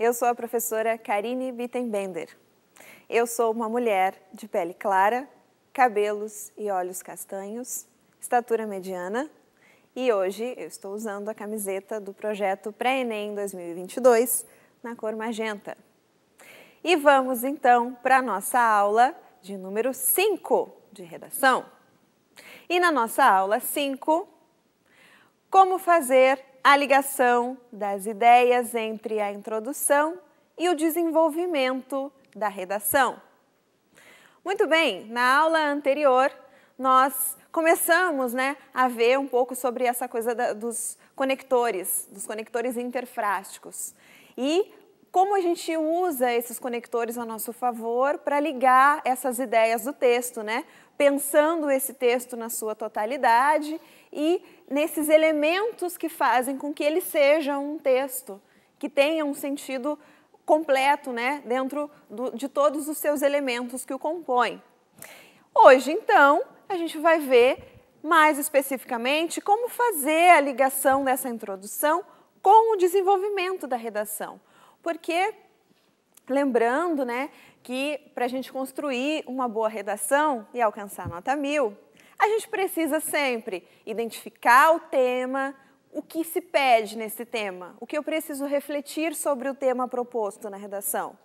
Eu sou a professora Karine Bittenbender. Eu sou uma mulher de pele clara, cabelos e olhos castanhos, estatura mediana e hoje eu estou usando a camiseta do projeto Pré-ENEM 2022 na cor magenta. E vamos então para a nossa aula de número 5 de redação. E na nossa aula 5, como fazer a ligação das ideias entre a introdução e o desenvolvimento da redação. Muito bem, na aula anterior nós começamos né, a ver um pouco sobre essa coisa da, dos conectores, dos conectores interfrásticos. E como a gente usa esses conectores a nosso favor para ligar essas ideias do texto, né? Pensando esse texto na sua totalidade e nesses elementos que fazem com que ele seja um texto, que tenha um sentido completo né, dentro do, de todos os seus elementos que o compõem. Hoje, então, a gente vai ver mais especificamente como fazer a ligação dessa introdução com o desenvolvimento da redação. Porque, lembrando né, que para a gente construir uma boa redação e alcançar nota mil, a gente precisa sempre identificar o tema, o que se pede nesse tema, o que eu preciso refletir sobre o tema proposto na redação.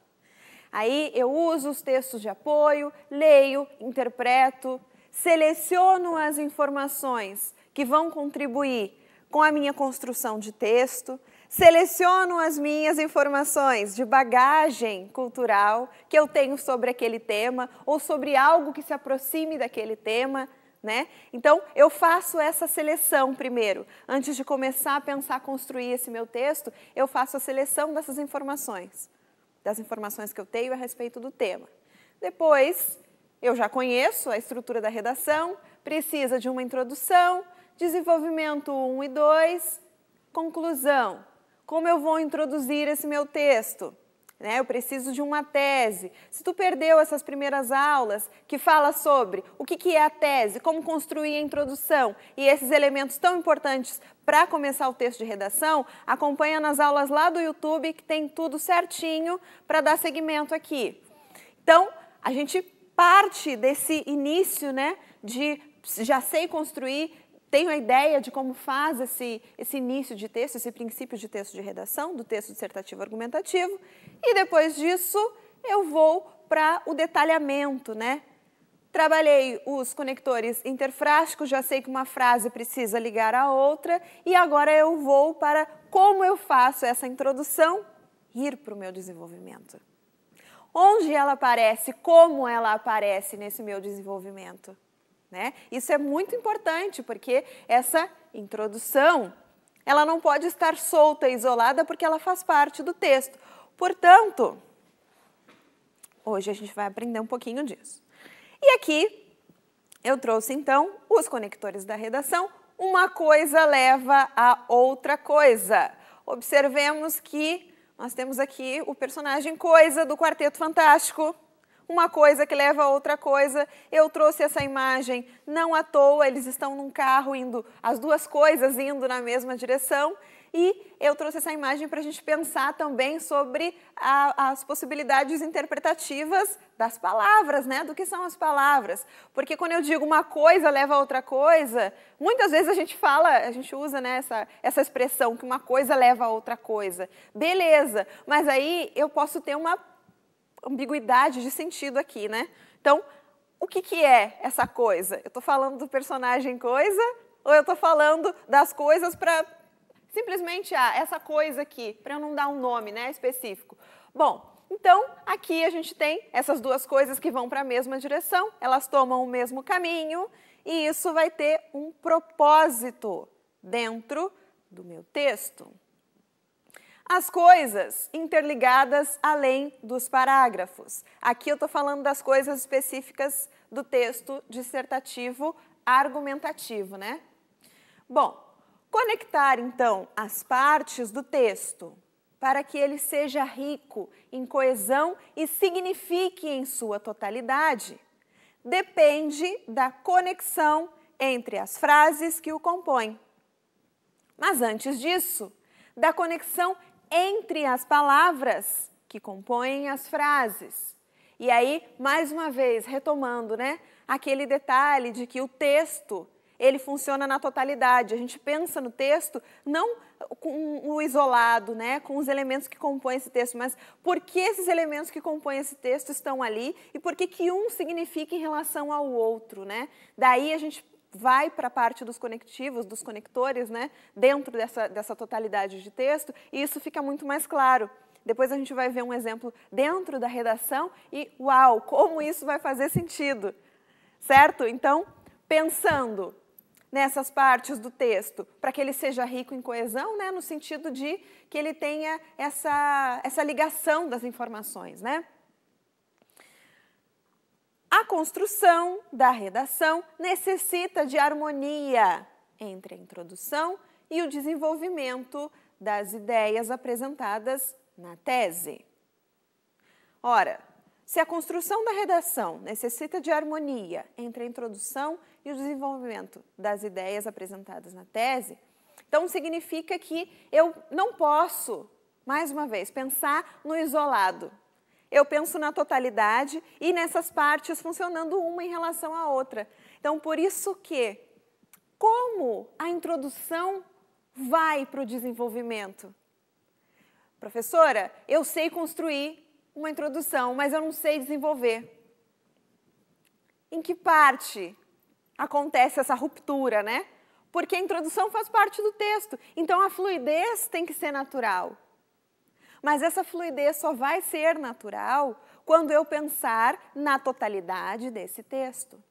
Aí eu uso os textos de apoio, leio, interpreto, seleciono as informações que vão contribuir com a minha construção de texto, seleciono as minhas informações de bagagem cultural que eu tenho sobre aquele tema ou sobre algo que se aproxime daquele tema. Né? Então, eu faço essa seleção primeiro. Antes de começar a pensar, construir esse meu texto, eu faço a seleção dessas informações, das informações que eu tenho a respeito do tema. Depois, eu já conheço a estrutura da redação, precisa de uma introdução, desenvolvimento 1 e 2, conclusão. Como eu vou introduzir esse meu texto? Né? Eu preciso de uma tese. Se tu perdeu essas primeiras aulas que fala sobre o que, que é a tese, como construir a introdução e esses elementos tão importantes para começar o texto de redação, acompanha nas aulas lá do YouTube que tem tudo certinho para dar seguimento aqui. Então, a gente parte desse início, né, de já sei construir, tenho a ideia de como faz esse, esse início de texto, esse princípio de texto de redação, do texto dissertativo argumentativo, e depois disso, eu vou para o detalhamento, né? Trabalhei os conectores interfrásticos, já sei que uma frase precisa ligar à outra e agora eu vou para como eu faço essa introdução ir para o meu desenvolvimento. Onde ela aparece, como ela aparece nesse meu desenvolvimento. Né? Isso é muito importante porque essa introdução ela não pode estar solta, isolada, porque ela faz parte do texto. Portanto, hoje a gente vai aprender um pouquinho disso. E aqui eu trouxe então os conectores da redação. Uma coisa leva a outra coisa. Observemos que nós temos aqui o personagem Coisa do Quarteto Fantástico. Uma coisa que leva a outra coisa. Eu trouxe essa imagem não à toa, eles estão num carro indo, as duas coisas indo na mesma direção. E eu trouxe essa imagem para a gente pensar também sobre a, as possibilidades interpretativas das palavras, né? Do que são as palavras. Porque quando eu digo uma coisa leva a outra coisa, muitas vezes a gente fala, a gente usa né, essa, essa expressão que uma coisa leva a outra coisa. Beleza, mas aí eu posso ter uma ambiguidade de sentido aqui, né? Então, o que, que é essa coisa? Eu estou falando do personagem coisa ou eu estou falando das coisas para simplesmente ah, essa coisa aqui, para eu não dar um nome né, específico. Bom, então aqui a gente tem essas duas coisas que vão para a mesma direção, elas tomam o mesmo caminho e isso vai ter um propósito dentro do meu texto. As coisas interligadas além dos parágrafos. Aqui eu estou falando das coisas específicas do texto dissertativo argumentativo, né? Bom, Conectar, então, as partes do texto para que ele seja rico em coesão e signifique em sua totalidade, depende da conexão entre as frases que o compõem. Mas antes disso, da conexão entre as palavras que compõem as frases. E aí, mais uma vez, retomando, né, aquele detalhe de que o texto ele funciona na totalidade. A gente pensa no texto não com o isolado, né, com os elementos que compõem esse texto, mas por que esses elementos que compõem esse texto estão ali e por que, que um significa em relação ao outro, né? Daí a gente vai para a parte dos conectivos, dos conectores, né, dentro dessa, dessa totalidade de texto, e isso fica muito mais claro. Depois a gente vai ver um exemplo dentro da redação e, uau, como isso vai fazer sentido, certo? Então, pensando nessas partes do texto, para que ele seja rico em coesão, né, no sentido de que ele tenha essa, essa ligação das informações. Né? A construção da redação necessita de harmonia entre a introdução e o desenvolvimento das ideias apresentadas na tese. Ora, se a construção da redação necessita de harmonia entre a introdução e e o desenvolvimento das ideias apresentadas na tese, então significa que eu não posso, mais uma vez, pensar no isolado. Eu penso na totalidade e nessas partes funcionando uma em relação à outra. Então, por isso que, como a introdução vai para o desenvolvimento? Professora, eu sei construir uma introdução, mas eu não sei desenvolver. Em que parte acontece essa ruptura, né? Porque a introdução faz parte do texto, então a fluidez tem que ser natural. Mas essa fluidez só vai ser natural quando eu pensar na totalidade desse texto.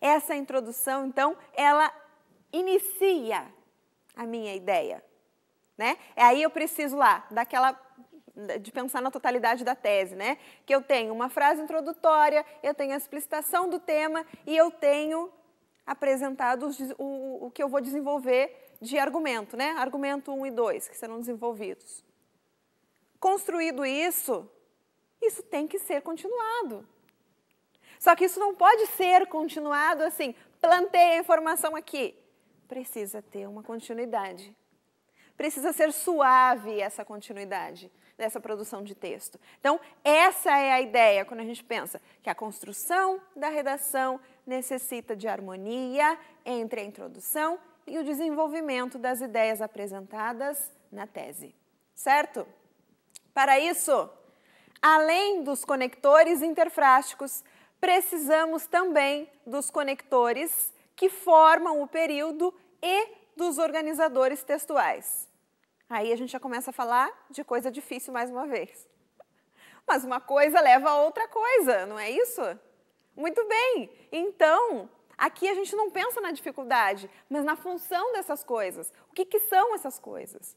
Essa introdução, então, ela inicia a minha ideia, né? É aí eu preciso lá daquela de pensar na totalidade da tese, né? Que eu tenho uma frase introdutória, eu tenho a explicitação do tema e eu tenho apresentado os, o, o que eu vou desenvolver de argumento, né? Argumento 1 e 2 que serão desenvolvidos. Construído isso, isso tem que ser continuado. Só que isso não pode ser continuado assim, plantei a informação aqui. Precisa ter uma continuidade. Precisa ser suave essa continuidade dessa produção de texto. Então, essa é a ideia quando a gente pensa que a construção da redação necessita de harmonia entre a introdução e o desenvolvimento das ideias apresentadas na tese. Certo? Para isso, além dos conectores interfrásticos, precisamos também dos conectores que formam o período e dos organizadores textuais. Aí a gente já começa a falar de coisa difícil mais uma vez. Mas uma coisa leva a outra coisa, não é isso? Muito bem. Então, aqui a gente não pensa na dificuldade, mas na função dessas coisas. O que, que são essas coisas?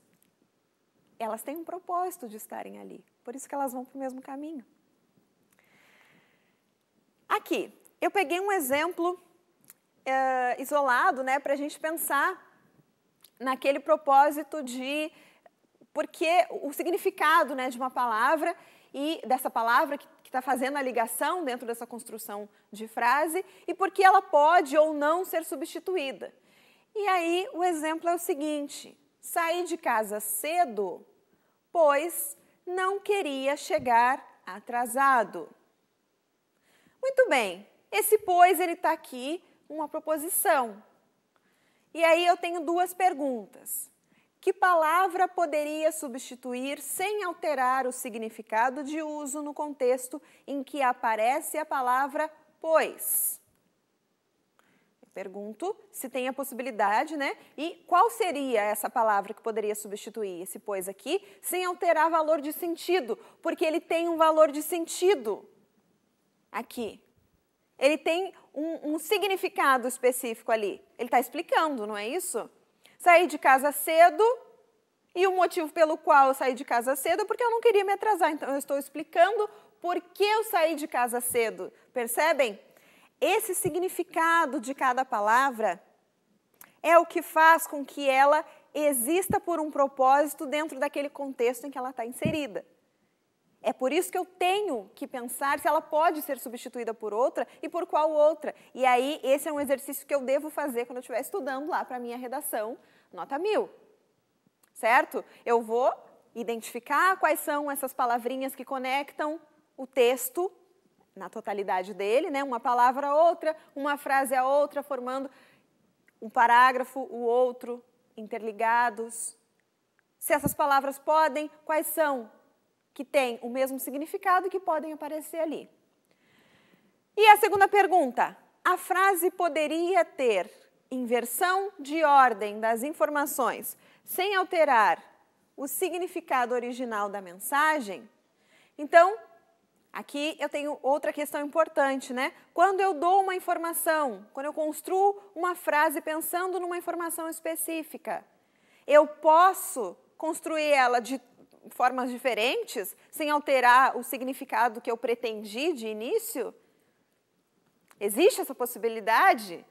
Elas têm um propósito de estarem ali. Por isso que elas vão para o mesmo caminho. Aqui, eu peguei um exemplo é, isolado né, para a gente pensar naquele propósito de porque o significado né, de uma palavra e dessa palavra que está fazendo a ligação dentro dessa construção de frase e porque ela pode ou não ser substituída. E aí o exemplo é o seguinte: saí de casa cedo, pois não queria chegar atrasado. Muito bem, esse pois ele está aqui uma proposição. E aí eu tenho duas perguntas. Que palavra poderia substituir sem alterar o significado de uso no contexto em que aparece a palavra pois? pergunto se tem a possibilidade, né? E qual seria essa palavra que poderia substituir esse pois aqui sem alterar valor de sentido? Porque ele tem um valor de sentido aqui. Ele tem um, um significado específico ali. Ele está explicando, não é isso? Saí de casa cedo e o motivo pelo qual eu saí de casa cedo é porque eu não queria me atrasar. Então, eu estou explicando por que eu saí de casa cedo. Percebem? Esse significado de cada palavra é o que faz com que ela exista por um propósito dentro daquele contexto em que ela está inserida. É por isso que eu tenho que pensar se ela pode ser substituída por outra e por qual outra. E aí, esse é um exercício que eu devo fazer quando eu estiver estudando lá para a minha redação, nota mil. Certo? Eu vou identificar quais são essas palavrinhas que conectam o texto na totalidade dele, né? Uma palavra a outra, uma frase a outra, formando um parágrafo, o outro, interligados. Se essas palavras podem, quais são que têm o mesmo significado e que podem aparecer ali. E a segunda pergunta: a frase poderia ter inversão de ordem das informações sem alterar o significado original da mensagem? Então, Aqui eu tenho outra questão importante, né? Quando eu dou uma informação, quando eu construo uma frase pensando numa informação específica, eu posso construir ela de formas diferentes, sem alterar o significado que eu pretendi de início? Existe essa possibilidade?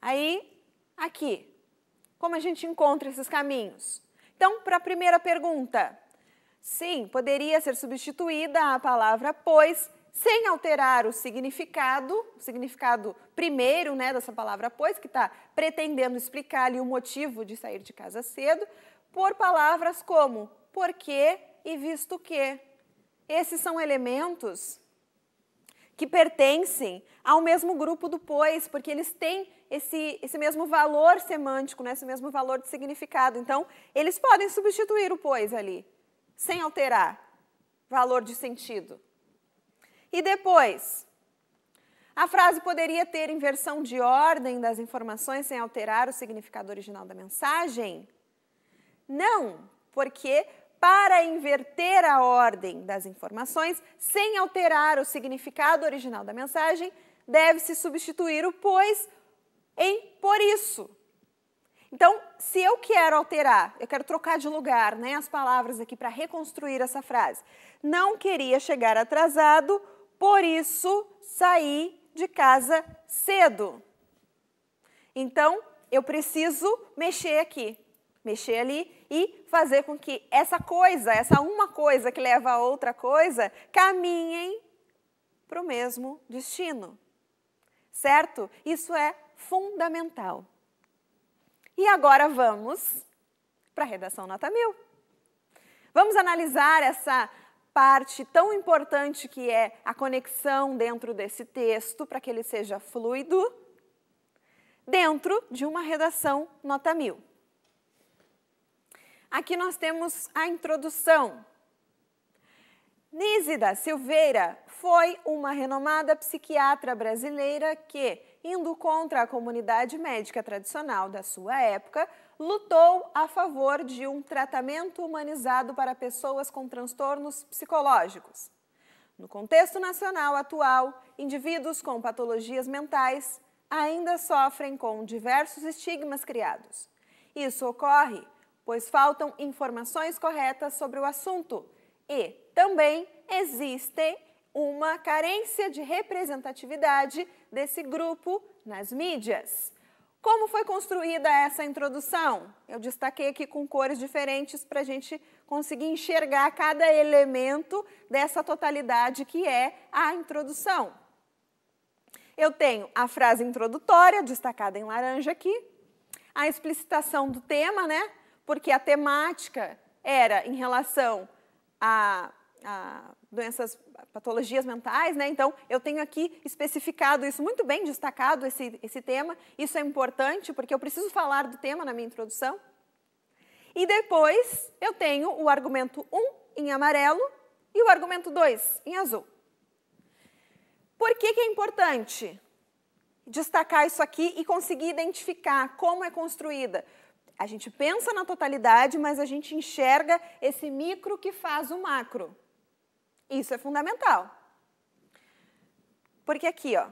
Aí, aqui, como a gente encontra esses caminhos? Então, para a primeira pergunta, sim, poderia ser substituída a palavra pois sem alterar o significado, o significado primeiro né, dessa palavra pois, que está pretendendo explicar ali o motivo de sair de casa cedo, por palavras como porque e visto que. Esses são elementos que pertencem ao mesmo grupo do pois, porque eles têm esse, esse mesmo valor semântico, né? esse mesmo valor de significado. Então, eles podem substituir o pois ali, sem alterar valor de sentido. E depois, a frase poderia ter inversão de ordem das informações sem alterar o significado original da mensagem? Não, porque para inverter a ordem das informações sem alterar o significado original da mensagem, deve-se substituir o pois em por isso. Então, se eu quero alterar, eu quero trocar de lugar né, as palavras aqui para reconstruir essa frase. Não queria chegar atrasado, por isso saí de casa cedo. Então, eu preciso mexer aqui, mexer ali e fazer com que essa coisa, essa uma coisa que leva a outra coisa, caminhem para o mesmo destino. Certo? Isso é fundamental. E agora vamos para a redação nota mil. Vamos analisar essa parte tão importante que é a conexão dentro desse texto para que ele seja fluido dentro de uma redação nota mil. Aqui nós temos a introdução. Nísida Silveira foi uma renomada psiquiatra brasileira que, indo contra a comunidade médica tradicional da sua época, lutou a favor de um tratamento humanizado para pessoas com transtornos psicológicos. No contexto nacional atual, indivíduos com patologias mentais ainda sofrem com diversos estigmas criados. Isso ocorre pois faltam informações corretas sobre o assunto. E também existe uma carência de representatividade desse grupo nas mídias. Como foi construída essa introdução? Eu destaquei aqui com cores diferentes para a gente conseguir enxergar cada elemento dessa totalidade que é a introdução. Eu tenho a frase introdutória, destacada em laranja aqui, a explicitação do tema, né? porque a temática era em relação a, a doenças, patologias mentais, né? Então, eu tenho aqui especificado isso muito bem, destacado esse, esse tema. Isso é importante porque eu preciso falar do tema na minha introdução. E depois eu tenho o argumento 1 em amarelo e o argumento 2 em azul. Por que, que é importante destacar isso aqui e conseguir identificar como é construída? a gente pensa na totalidade, mas a gente enxerga esse micro que faz o macro. Isso é fundamental. Porque aqui, ó,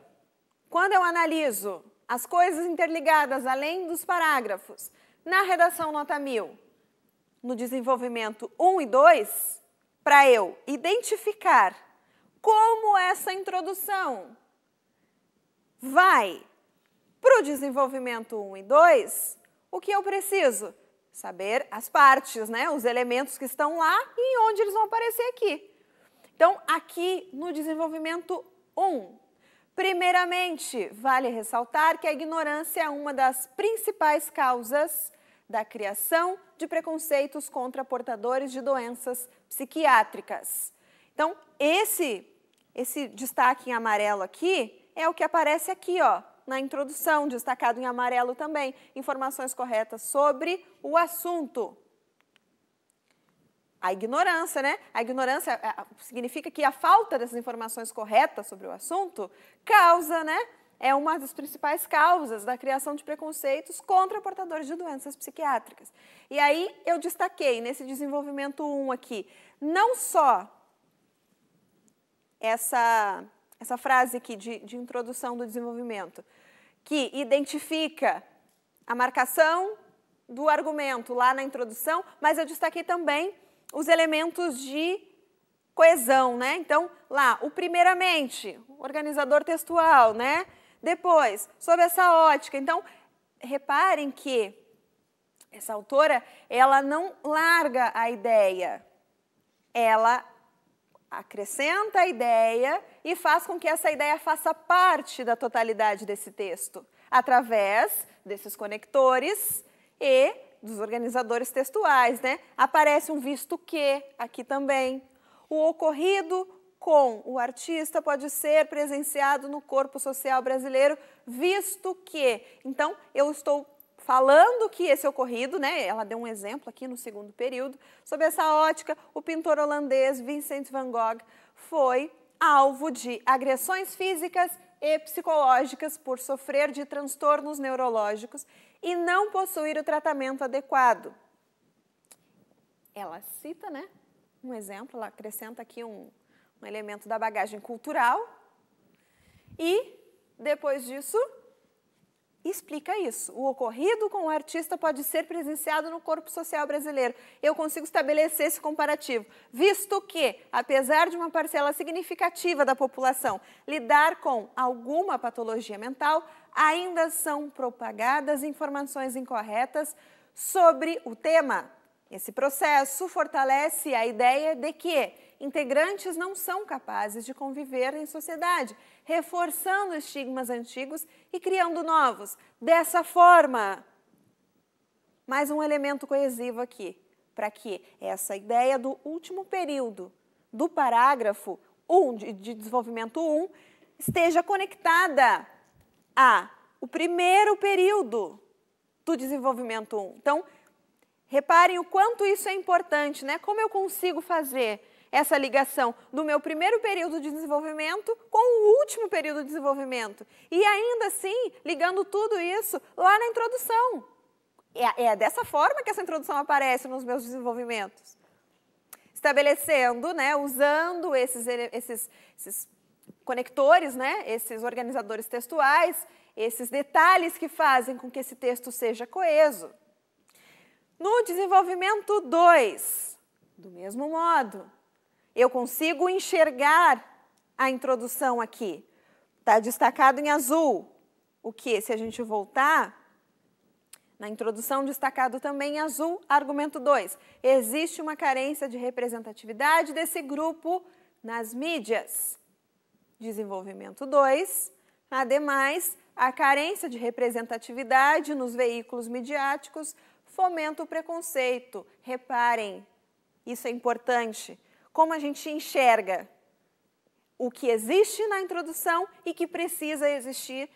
quando eu analiso as coisas interligadas além dos parágrafos, na redação nota 1000, no desenvolvimento 1 e 2, para eu identificar como essa introdução vai para o desenvolvimento 1 e 2, o que eu preciso? Saber as partes, né? os elementos que estão lá e onde eles vão aparecer aqui. Então, aqui no desenvolvimento 1, primeiramente, vale ressaltar que a ignorância é uma das principais causas da criação de preconceitos contra portadores de doenças psiquiátricas. Então, esse esse destaque em amarelo aqui é o que aparece aqui, ó, na introdução, destacado em amarelo também. Informações corretas sobre o assunto. A ignorância, né? A ignorância é, é, significa que a falta dessas informações corretas sobre o assunto causa, né? é uma das principais causas da criação de preconceitos contra portadores de doenças psiquiátricas. E aí eu destaquei nesse desenvolvimento 1 aqui, não só essa essa frase aqui de, de introdução do desenvolvimento, que identifica a marcação do argumento lá na introdução, mas eu destaquei também os elementos de coesão, né? Então, lá, o primeiramente, organizador textual, né? Depois, sobre essa ótica. Então, reparem que essa autora, ela não larga a ideia. Ela acrescenta a ideia e faz com que essa ideia faça parte da totalidade desse texto, através desses conectores e dos organizadores textuais, né? Aparece um visto que aqui também. O ocorrido com o artista pode ser presenciado no corpo social brasileiro, visto que. Então, eu estou falando que esse ocorrido, né, ela deu um exemplo aqui no segundo período, sob essa ótica, o pintor holandês Vincent van Gogh foi alvo de agressões físicas e psicológicas por sofrer de transtornos neurológicos e não possuir o tratamento adequado. Ela cita, né, um exemplo, ela acrescenta aqui um, um elemento da bagagem cultural e depois disso explica isso. O ocorrido com o artista pode ser presenciado no corpo social brasileiro. Eu consigo estabelecer esse comparativo, visto que, apesar de uma parcela significativa da população lidar com alguma patologia mental, ainda são propagadas informações incorretas sobre o tema. Esse processo fortalece a ideia de que integrantes não são capazes de conviver em sociedade reforçando estigmas antigos e criando novos. Dessa forma, mais um elemento coesivo aqui, para que essa ideia do último período do parágrafo 1 de desenvolvimento 1 esteja conectada a o primeiro período do desenvolvimento 1. Então, reparem o quanto isso é importante, né? Como eu consigo fazer essa ligação do meu primeiro período de desenvolvimento com o último período de desenvolvimento. E ainda assim, ligando tudo isso lá na introdução. É, é dessa forma que essa introdução aparece nos meus desenvolvimentos. Estabelecendo, né, usando esses, esses, esses conectores, né, esses organizadores textuais, esses detalhes que fazem com que esse texto seja coeso. No desenvolvimento 2, do mesmo modo, eu consigo enxergar a introdução aqui. Está destacado em azul. O que? Se a gente voltar, na introdução, destacado também em azul, argumento 2. Existe uma carência de representatividade desse grupo nas mídias. Desenvolvimento 2. Ademais, a carência de representatividade nos veículos midiáticos fomenta o preconceito. Reparem, isso é importante como a gente enxerga o que existe na introdução e que precisa existir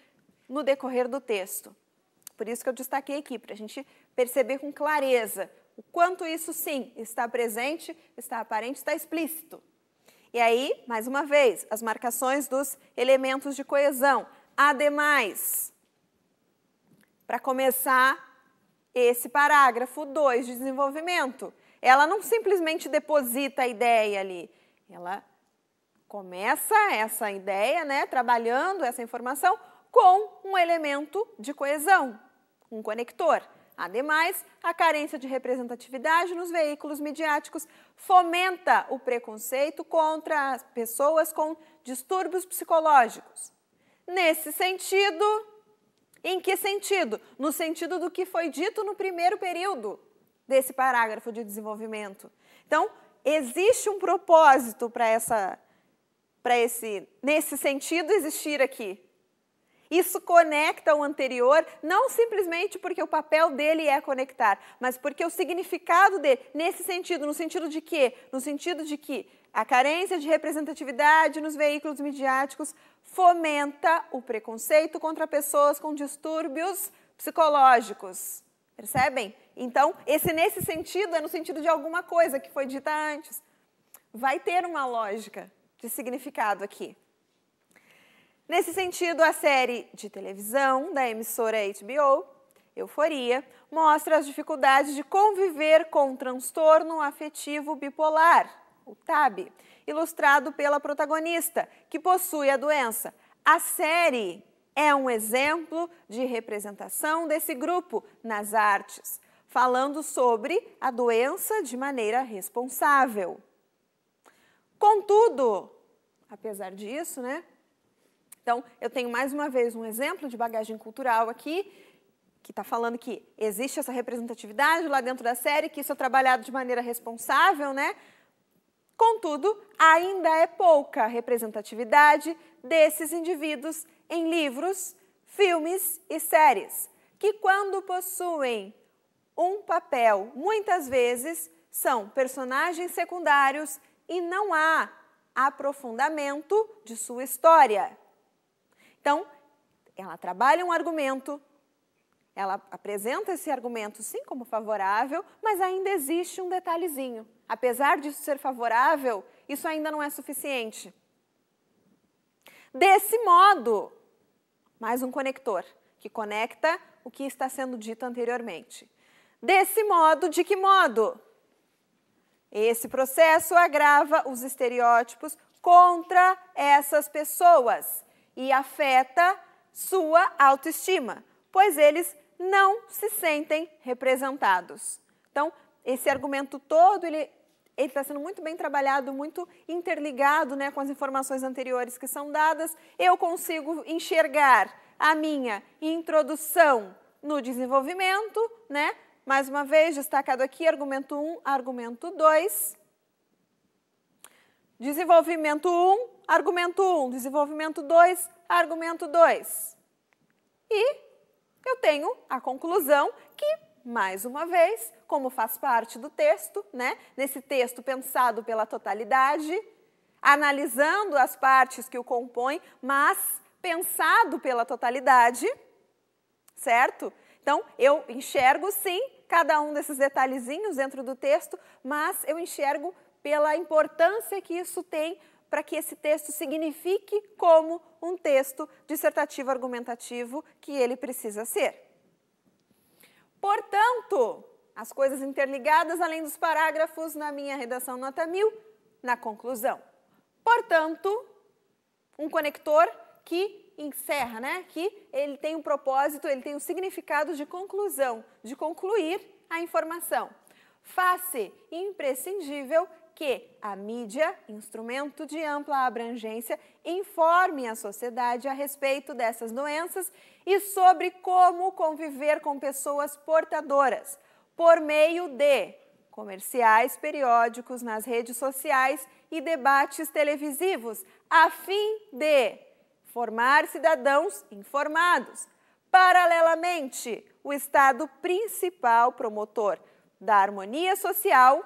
no decorrer do texto. Por isso que eu destaquei aqui, para a gente perceber com clareza o quanto isso sim está presente, está aparente, está explícito. E aí, mais uma vez, as marcações dos elementos de coesão. Ademais, para começar esse parágrafo 2 de desenvolvimento, ela não simplesmente deposita a ideia ali, ela começa essa ideia, né, trabalhando essa informação com um elemento de coesão, um conector. Ademais, a carência de representatividade nos veículos midiáticos fomenta o preconceito contra as pessoas com distúrbios psicológicos. Nesse sentido, em que sentido? No sentido do que foi dito no primeiro período, desse parágrafo de desenvolvimento. Então, existe um propósito para essa para esse nesse sentido existir aqui. Isso conecta o anterior, não simplesmente porque o papel dele é conectar, mas porque o significado dele, nesse sentido, no sentido de quê? No sentido de que a carência de representatividade nos veículos midiáticos fomenta o preconceito contra pessoas com distúrbios psicológicos. Percebem? Então, esse nesse sentido é no sentido de alguma coisa que foi dita antes. Vai ter uma lógica de significado aqui. Nesse sentido, a série de televisão da emissora HBO, Euforia, mostra as dificuldades de conviver com o transtorno afetivo bipolar, o TAB, ilustrado pela protagonista, que possui a doença. A série é um exemplo de representação desse grupo nas artes falando sobre a doença de maneira responsável. Contudo, apesar disso, né? Então, eu tenho mais uma vez um exemplo de bagagem cultural aqui, que está falando que existe essa representatividade lá dentro da série, que isso é trabalhado de maneira responsável, né? Contudo, ainda é pouca representatividade desses indivíduos em livros, filmes e séries, que quando possuem um papel. Muitas vezes são personagens secundários e não há aprofundamento de sua história. Então, ela trabalha um argumento, ela apresenta esse argumento sim como favorável, mas ainda existe um detalhezinho. Apesar disso ser favorável, isso ainda não é suficiente. Desse modo, mais um conector que conecta o que está sendo dito anteriormente. Desse modo, de que modo? Esse processo agrava os estereótipos contra essas pessoas e afeta sua autoestima, pois eles não se sentem representados. Então, esse argumento todo ele está sendo muito bem trabalhado, muito interligado né, com as informações anteriores que são dadas. Eu consigo enxergar a minha introdução no desenvolvimento, né? Mais uma vez, destacado aqui argumento 1, argumento 2. Desenvolvimento 1, argumento 1. Desenvolvimento 2, argumento 2. E eu tenho a conclusão que, mais uma vez, como faz parte do texto, né, nesse texto pensado pela totalidade, analisando as partes que o compõem, mas pensado pela totalidade, certo? Então, eu enxergo sim cada um desses detalhezinhos dentro do texto, mas eu enxergo pela importância que isso tem para que esse texto signifique como um texto dissertativo argumentativo que ele precisa ser. Portanto, as coisas interligadas além dos parágrafos na minha redação nota 1000, na conclusão. Portanto, um conector que encerra, né? Que ele tem um propósito, ele tem um significado de conclusão, de concluir a informação. Face imprescindível que a mídia, instrumento de ampla abrangência, informe a sociedade a respeito dessas doenças e sobre como conviver com pessoas portadoras, por meio de comerciais periódicos nas redes sociais e debates televisivos, a fim de formar cidadãos informados. Paralelamente, o Estado principal promotor da harmonia social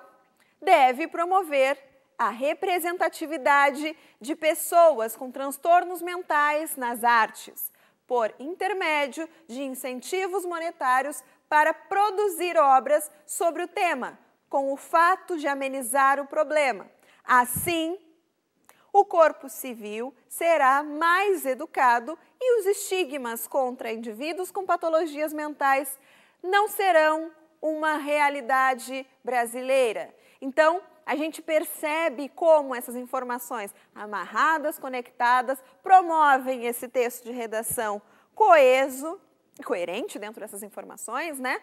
deve promover a representatividade de pessoas com transtornos mentais nas artes, por intermédio de incentivos monetários para produzir obras sobre o tema, com o fato de amenizar o problema. Assim, o corpo civil será mais educado e os estigmas contra indivíduos com patologias mentais não serão uma realidade brasileira. Então, a gente percebe como essas informações amarradas, conectadas, promovem esse texto de redação coeso, coerente dentro dessas informações, né?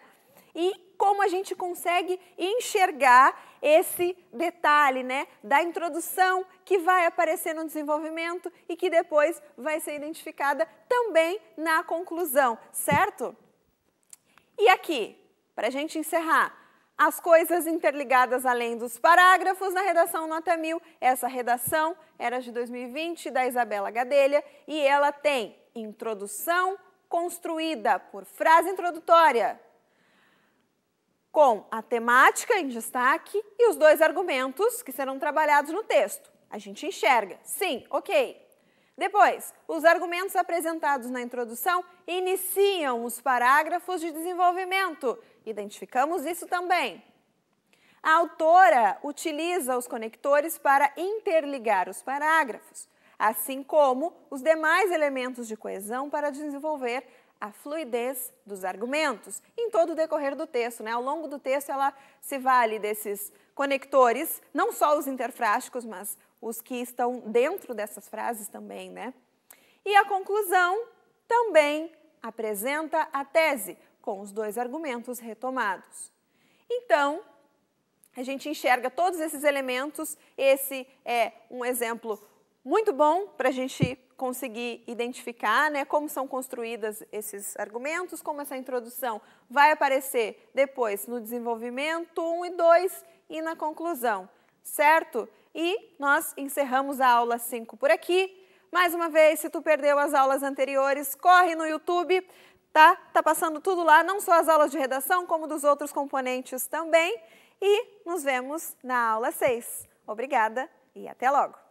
e como a gente consegue enxergar esse detalhe, né, da introdução que vai aparecer no desenvolvimento e que depois vai ser identificada também na conclusão, certo? E aqui, para a gente encerrar, as coisas interligadas além dos parágrafos na redação Nota 1000. Essa redação era de 2020, da Isabela Gadelha, e ela tem introdução construída por frase introdutória, com a temática em destaque e os dois argumentos que serão trabalhados no texto. A gente enxerga. Sim, ok. Depois, os argumentos apresentados na introdução iniciam os parágrafos de desenvolvimento. Identificamos isso também. A autora utiliza os conectores para interligar os parágrafos, assim como os demais elementos de coesão para desenvolver a fluidez dos argumentos em todo o decorrer do texto. Né? Ao longo do texto, ela se vale desses conectores, não só os interfrásticos, mas os que estão dentro dessas frases também. Né? E a conclusão também apresenta a tese com os dois argumentos retomados. Então, a gente enxerga todos esses elementos. Esse é um exemplo muito bom para a gente conseguir identificar né, como são construídos esses argumentos, como essa introdução vai aparecer depois no desenvolvimento 1 e 2 e na conclusão, certo? E nós encerramos a aula 5 por aqui. Mais uma vez, se tu perdeu as aulas anteriores, corre no YouTube, tá? Tá passando tudo lá, não só as aulas de redação, como dos outros componentes também. E nos vemos na aula 6. Obrigada e até logo!